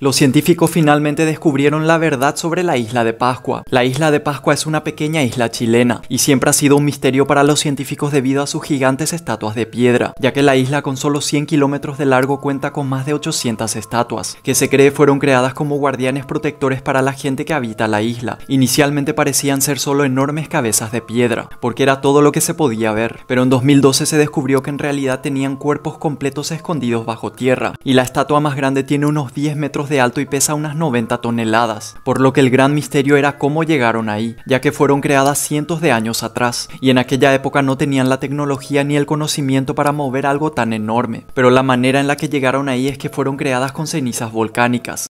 los científicos finalmente descubrieron la verdad sobre la isla de Pascua. La isla de Pascua es una pequeña isla chilena y siempre ha sido un misterio para los científicos debido a sus gigantes estatuas de piedra, ya que la isla con solo 100 kilómetros de largo cuenta con más de 800 estatuas, que se cree fueron creadas como guardianes protectores para la gente que habita la isla. Inicialmente parecían ser solo enormes cabezas de piedra, porque era todo lo que se podía ver, pero en 2012 se descubrió que en realidad tenían cuerpos completos escondidos bajo tierra, y la estatua más grande tiene unos 10 metros de alto y pesa unas 90 toneladas, por lo que el gran misterio era cómo llegaron ahí, ya que fueron creadas cientos de años atrás, y en aquella época no tenían la tecnología ni el conocimiento para mover algo tan enorme, pero la manera en la que llegaron ahí es que fueron creadas con cenizas volcánicas.